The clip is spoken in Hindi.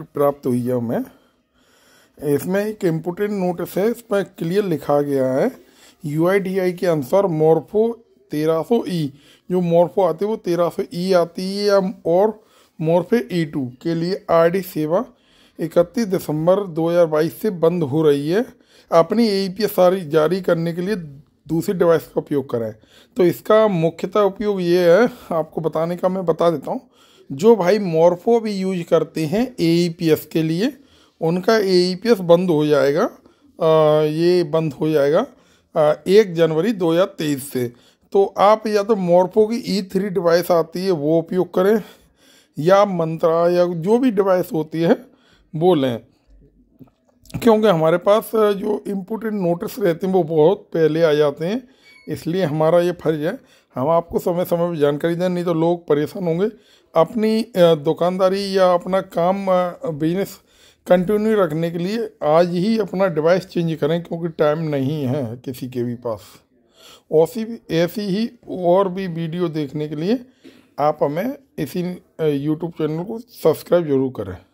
प्राप्त हुई है हमें इसमें एक इम्पोर्टेंट नोटिस है इस पर क्लियर लिखा गया है यू के अनुसार मोरफो तेरह सौ ई e, जो मोरफो आते वो तेरह सौ ई e आती है या और मोरफे ई टू के लिए आर सेवा इकतीस दिसंबर 2022 से बंद हो रही है अपनी ए पी e जारी करने के लिए दूसरी डिवाइस का उपयोग करें तो इसका मुख्यतः उपयोग ये है आपको बताने का मैं बता देता हूँ जो भाई मॉर्फो भी यूज करते हैं ए e के लिए उनका ए e बंद हो जाएगा आ, ये बंद हो जाएगा आ, एक जनवरी 2023 से तो आप या तो मॉर्फो की ई थ्री डिवाइस आती है वो उपयोग करें या मंत्रा या जो भी डिवाइस होती है वो लें क्योंकि हमारे पास जो इम्पोर्टेंट नोटिस रहते हैं वो बहुत पहले आ जाते हैं इसलिए हमारा ये फर्ज है हम आपको समय समय पर जानकारी दें नहीं तो लोग परेशान होंगे अपनी दुकानदारी या अपना काम बिजनेस कंटिन्यू रखने के लिए आज ही अपना डिवाइस चेंज करें क्योंकि टाइम नहीं है किसी के भी पास ऐसी ऐसी ही और भी वीडियो देखने के लिए आप हमें इसी यूट्यूब चैनल को सब्सक्राइब जरूर करें